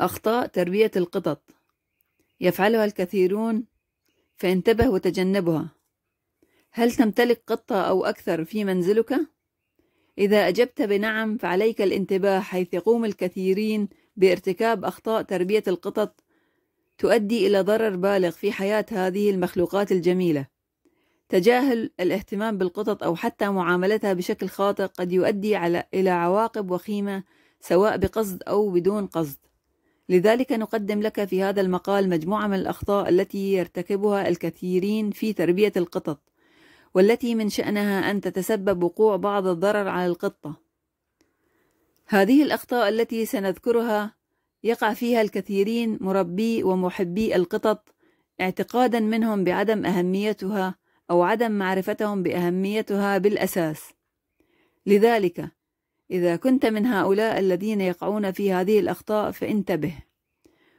أخطاء تربية القطط يفعلها الكثيرون فانتبه وتجنبها هل تمتلك قطة أو أكثر في منزلك؟ إذا أجبت بنعم فعليك الانتباه حيث يقوم الكثيرين بارتكاب أخطاء تربية القطط تؤدي إلى ضرر بالغ في حياة هذه المخلوقات الجميلة. تجاهل الاهتمام بالقطط أو حتى معاملتها بشكل خاطئ قد يؤدي على إلى عواقب وخيمة سواء بقصد أو بدون قصد. لذلك نقدم لك في هذا المقال مجموعة من الأخطاء التي يرتكبها الكثيرين في تربية القطط والتي من شأنها أن تتسبب وقوع بعض الضرر على القطة هذه الأخطاء التي سنذكرها يقع فيها الكثيرين مربي ومحبي القطط اعتقادا منهم بعدم أهميتها أو عدم معرفتهم بأهميتها بالأساس لذلك إذا كنت من هؤلاء الذين يقعون في هذه الأخطاء فانتبه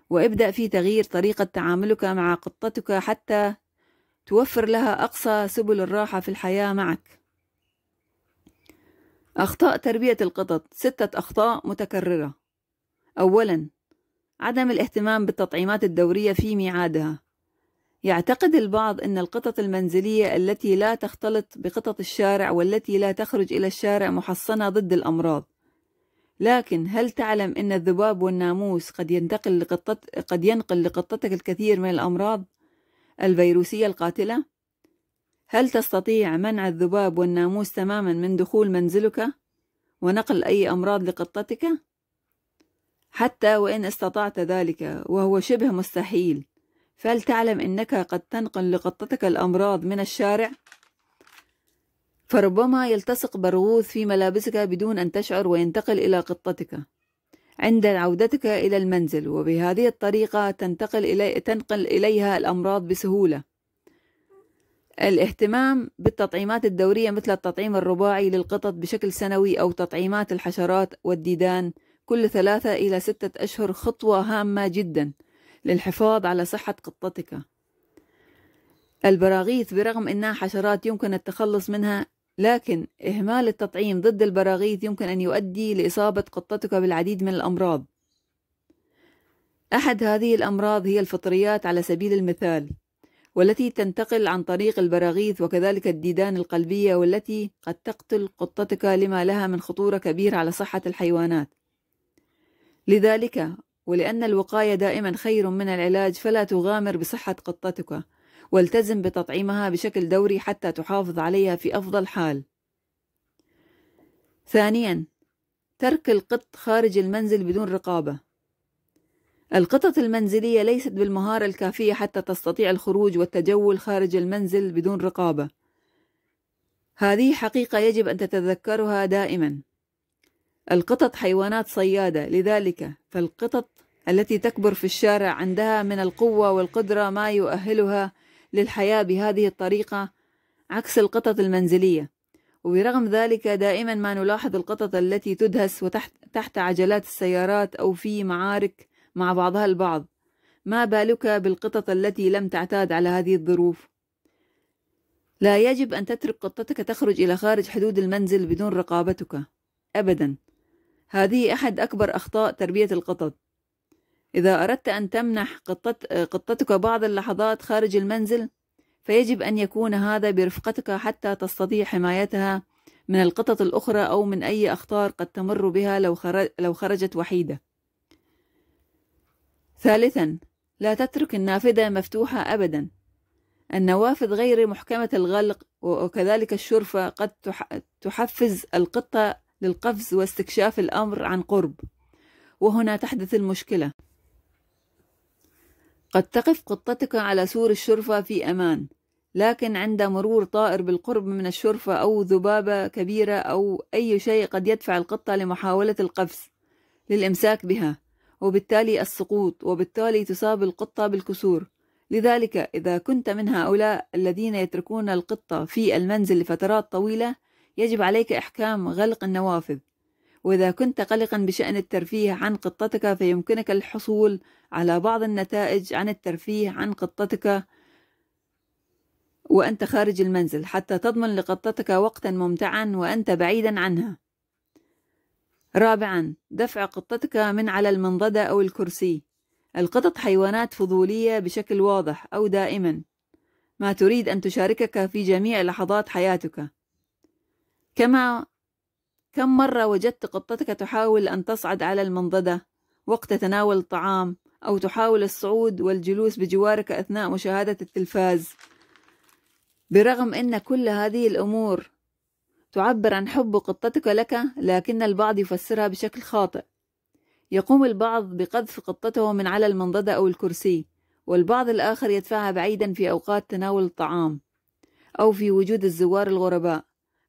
وابدأ في تغيير طريقة تعاملك مع قطتك حتى توفر لها أقصى سبل الراحة في الحياة معك أخطاء تربية القطط ستة أخطاء متكررة أولا عدم الاهتمام بالتطعيمات الدورية في ميعادها يعتقد البعض أن القطط المنزلية التي لا تختلط بقطط الشارع والتي لا تخرج إلى الشارع محصنة ضد الأمراض لكن هل تعلم أن الذباب والناموس قد ينتقل لقطت قد ينقل لقطتك الكثير من الأمراض الفيروسية القاتلة؟ هل تستطيع منع الذباب والناموس تماما من دخول منزلك ونقل أي أمراض لقطتك؟ حتى وإن استطعت ذلك وهو شبه مستحيل فهل تعلم أنك قد تنقل لقطتك الأمراض من الشارع فربما يلتصق برغوث في ملابسك بدون أن تشعر وينتقل إلى قطتك عند عودتك إلى المنزل وبهذه الطريقة تنتقل, إلي تنقل إليها الأمراض بسهولة الاهتمام بالتطعيمات الدورية مثل التطعيم الرباعي للقطط بشكل سنوي أو تطعيمات الحشرات والديدان كل ثلاثة إلى ستة أشهر خطوة هامة جدا للحفاظ على صحة قطتك البراغيث برغم أنها حشرات يمكن التخلص منها لكن إهمال التطعيم ضد البراغيث يمكن أن يؤدي لإصابة قطتك بالعديد من الأمراض أحد هذه الأمراض هي الفطريات على سبيل المثال والتي تنتقل عن طريق البراغيث وكذلك الديدان القلبية والتي قد تقتل قطتك لما لها من خطورة كبيرة على صحة الحيوانات لذلك ولأن الوقاية دائما خير من العلاج فلا تغامر بصحة قطتك والتزم بتطعيمها بشكل دوري حتى تحافظ عليها في أفضل حال. ثانيا ترك القط خارج المنزل بدون رقابة القطط المنزلية ليست بالمهارة الكافية حتى تستطيع الخروج والتجول خارج المنزل بدون رقابة. هذه حقيقة يجب أن تتذكرها دائما. القطط حيوانات صيادة لذلك فالقطط التي تكبر في الشارع عندها من القوة والقدرة ما يؤهلها للحياة بهذه الطريقة عكس القطط المنزلية وبرغم ذلك دائما ما نلاحظ القطط التي تدهس وتحت تحت عجلات السيارات أو في معارك مع بعضها البعض ما بالك بالقطط التي لم تعتاد على هذه الظروف لا يجب أن تترك قطتك تخرج إلى خارج حدود المنزل بدون رقابتك أبدا هذه أحد أكبر أخطاء تربية القطط إذا أردت أن تمنح قطت قطتك بعض اللحظات خارج المنزل فيجب أن يكون هذا برفقتك حتى تستطيع حمايتها من القطط الأخرى أو من أي أخطار قد تمر بها لو خرجت وحيدة. ثالثا لا تترك النافذة مفتوحة أبدا النوافذ غير محكمة الغلق وكذلك الشرفة قد تحفز القطة للقفز واستكشاف الأمر عن قرب وهنا تحدث المشكلة قد تقف قطتك على سور الشرفة في أمان لكن عند مرور طائر بالقرب من الشرفة أو ذبابة كبيرة أو أي شيء قد يدفع القطة لمحاولة القفز للإمساك بها وبالتالي السقوط وبالتالي تصاب القطة بالكسور لذلك إذا كنت من هؤلاء الذين يتركون القطة في المنزل لفترات طويلة يجب عليك إحكام غلق النوافذ وإذا كنت قلقا بشأن الترفيه عن قطتك فيمكنك الحصول على بعض النتائج عن الترفيه عن قطتك وأنت خارج المنزل حتى تضمن لقطتك وقتا ممتعا وأنت بعيدا عنها رابعا دفع قطتك من على المنضدة أو الكرسي القطط حيوانات فضولية بشكل واضح أو دائما ما تريد أن تشاركك في جميع لحظات حياتك كما كم مرة وجدت قطتك تحاول أن تصعد على المنضدة وقت تناول الطعام أو تحاول الصعود والجلوس بجوارك أثناء مشاهدة التلفاز برغم أن كل هذه الأمور تعبر عن حب قطتك لك لكن البعض يفسرها بشكل خاطئ يقوم البعض بقذف قطته من على المنضدة أو الكرسي والبعض الآخر يدفعها بعيدا في أوقات تناول الطعام أو في وجود الزوار الغرباء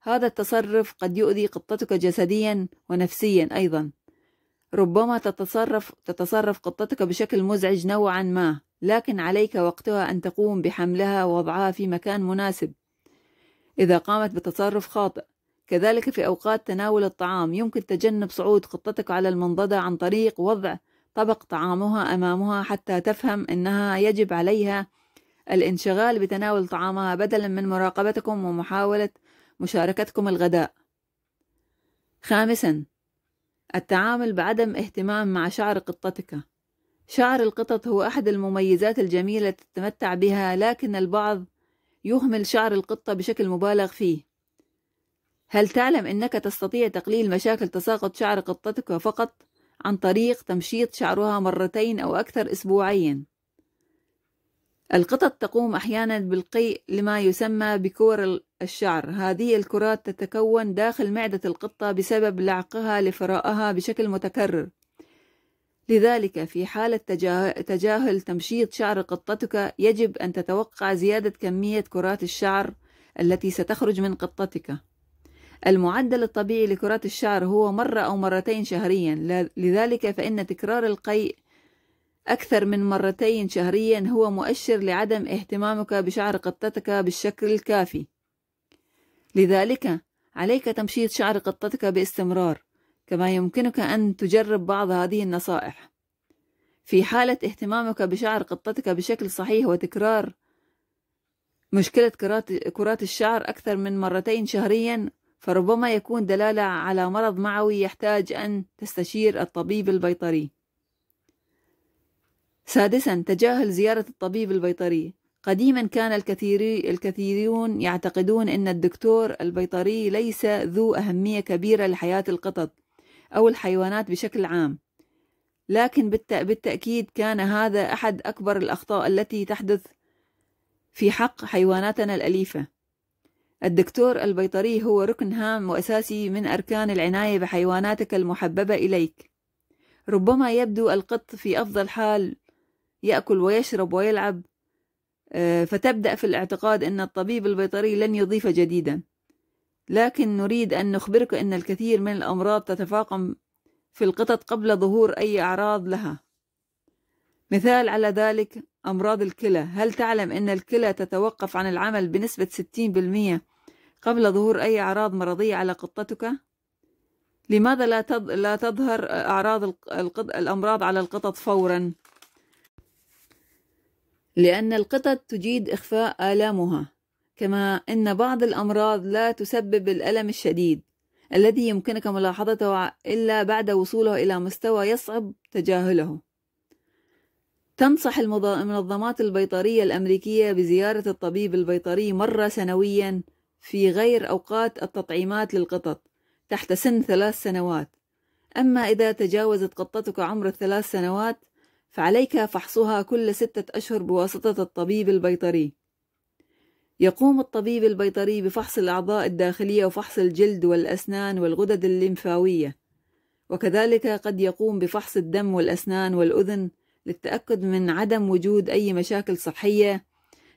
هذا التصرف قد يؤذي قطتك جسديا ونفسيا أيضا ربما تتصرف تتصرف قطتك بشكل مزعج نوعا ما لكن عليك وقتها أن تقوم بحملها ووضعها في مكان مناسب إذا قامت بتصرف خاطئ كذلك في أوقات تناول الطعام يمكن تجنب صعود قطتك على المنضدة عن طريق وضع طبق طعامها أمامها حتى تفهم أنها يجب عليها الانشغال بتناول طعامها بدلا من مراقبتكم ومحاولة مشاركتكم الغداء خامسا التعامل بعدم اهتمام مع شعر قطتك شعر القطط هو أحد المميزات الجميلة تتمتع بها لكن البعض يهمل شعر القطة بشكل مبالغ فيه هل تعلم أنك تستطيع تقليل مشاكل تساقط شعر قطتك فقط عن طريق تمشيط شعرها مرتين أو أكثر أسبوعيا القطط تقوم أحيانا بالقيء لما يسمى بكور الشعر هذه الكرات تتكون داخل معدة القطة بسبب لعقها لفراءها بشكل متكرر لذلك في حالة تجاهل تمشيط شعر قطتك يجب أن تتوقع زيادة كمية كرات الشعر التي ستخرج من قطتك المعدل الطبيعي لكرات الشعر هو مرة أو مرتين شهريا لذلك فإن تكرار القيء أكثر من مرتين شهريا هو مؤشر لعدم اهتمامك بشعر قطتك بالشكل الكافي لذلك عليك تمشيط شعر قطتك باستمرار كما يمكنك أن تجرب بعض هذه النصائح في حالة اهتمامك بشعر قطتك بشكل صحيح وتكرار مشكلة كرات الشعر أكثر من مرتين شهريا فربما يكون دلالة على مرض معوي يحتاج أن تستشير الطبيب البيطري سادسا تجاهل زيارة الطبيب البيطري قديما كان الكثيري الكثيرون يعتقدون أن الدكتور البيطري ليس ذو أهمية كبيرة لحياة القطط أو الحيوانات بشكل عام لكن بالتأكيد كان هذا أحد أكبر الأخطاء التي تحدث في حق حيواناتنا الأليفة الدكتور البيطري هو ركن هام وأساسي من أركان العناية بحيواناتك المحببة إليك ربما يبدو القط في أفضل حال يأكل ويشرب ويلعب آه، فتبدأ في الاعتقاد أن الطبيب البيطري لن يضيف جديدا لكن نريد أن نخبرك أن الكثير من الأمراض تتفاقم في القطط قبل ظهور أي أعراض لها مثال على ذلك أمراض الكلى هل تعلم أن الكلى تتوقف عن العمل بنسبة 60% قبل ظهور أي أعراض مرضية على قطتك؟ لماذا لا, تظهر أعراض الأمراض على القطط فورا؟ لأن القطط تجيد إخفاء آلامها كما أن بعض الأمراض لا تسبب الألم الشديد الذي يمكنك ملاحظته إلا بعد وصوله إلى مستوى يصعب تجاهله تنصح المنظمات البيطرية الأمريكية بزيارة الطبيب البيطري مرة سنويا في غير أوقات التطعيمات للقطط تحت سن ثلاث سنوات أما إذا تجاوزت قطتك عمر الثلاث سنوات فعليك فحصها كل ستة أشهر بواسطة الطبيب البيطري يقوم الطبيب البيطري بفحص الأعضاء الداخلية وفحص الجلد والأسنان والغدد الليمفاوية وكذلك قد يقوم بفحص الدم والأسنان والأذن للتأكد من عدم وجود أي مشاكل صحية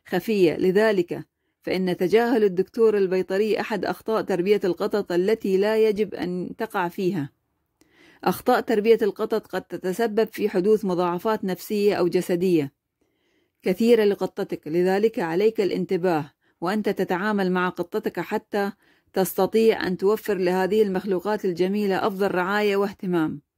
خفية لذلك فإن تجاهل الدكتور البيطري أحد أخطاء تربية القطط التي لا يجب أن تقع فيها أخطاء تربية القطط قد تتسبب في حدوث مضاعفات نفسية أو جسدية كثيرة لقطتك لذلك عليك الانتباه وأنت تتعامل مع قطتك حتى تستطيع أن توفر لهذه المخلوقات الجميلة أفضل رعاية واهتمام